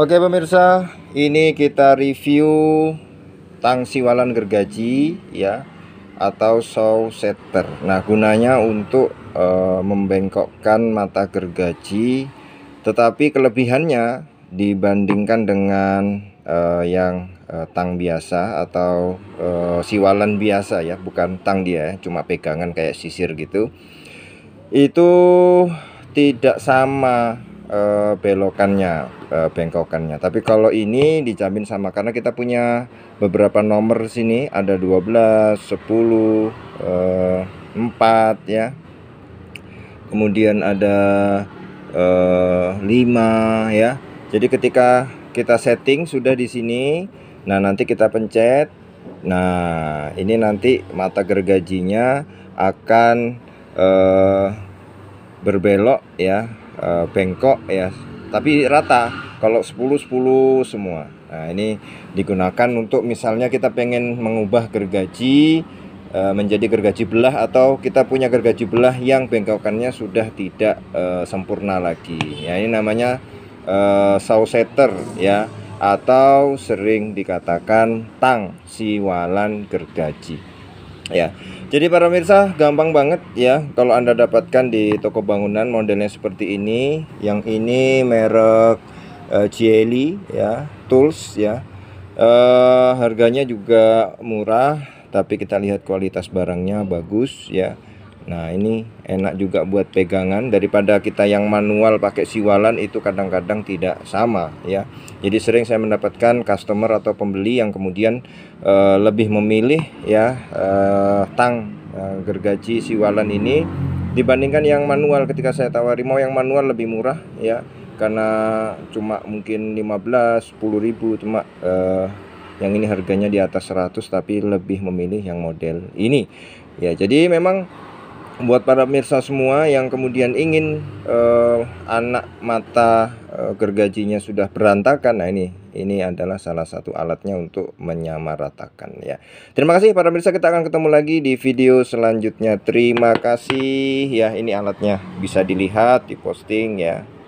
Oke pemirsa, ini kita review tang siwalan gergaji ya atau saw setter. Nah, gunanya untuk e, membengkokkan mata gergaji, tetapi kelebihannya dibandingkan dengan e, yang e, tang biasa atau e, siwalan biasa ya, bukan tang dia, ya, cuma pegangan kayak sisir gitu. Itu tidak sama uh, belokannya, uh, bengkokannya. Tapi kalau ini dijamin sama karena kita punya beberapa nomor sini ada 12, 10, uh, 4 ya. Kemudian ada uh, eh, 5 ya. Jadi ketika kita setting sudah di sini, nah nanti kita pencet. Nah, ini nanti mata gergajinya akan uh, berbelok ya Eh, bengkok ya tapi rata kalau 10 10 semua nah ini digunakan untuk misalnya kita pengen mengubah gergaji eh, menjadi gergaji belah atau kita punya gergaji belah yang bengkokannya sudah tidak uh, sempurna lagi ya ini namanya uh, setter ya atau sering dikatakan tang siwalan gergaji ya jadi para pemirsa gampang banget ya kalau anda dapatkan di toko bangunan modelnya seperti ini yang ini merek uh, ya tools ya uh, harganya juga murah tapi kita lihat kualitas barangnya bagus ya Nah ini enak juga buat pegangan daripada kita yang manual pakai siwalan itu kadang-kadang tidak sama ya. Jadi sering saya mendapatkan customer atau pembeli yang kemudian uh, lebih memilih ya uh, tang uh, gergaji siwalan ini dibandingkan yang manual ketika saya tawari mau yang manual lebih murah ya karena cuma mungkin 15 10 ribu cuma yang ini harganya di atas 100 tapi lebih memilih yang model ini ya jadi memang buat para pemirsa semua yang kemudian ingin uh, anak mata uh, gergajinya sudah berantakan nah ini ini adalah salah satu alatnya untuk menyamaratakan ya terima kasih para pemirsa kita akan ketemu lagi di video selanjutnya terima kasih ya ini alatnya bisa dilihat di posting ya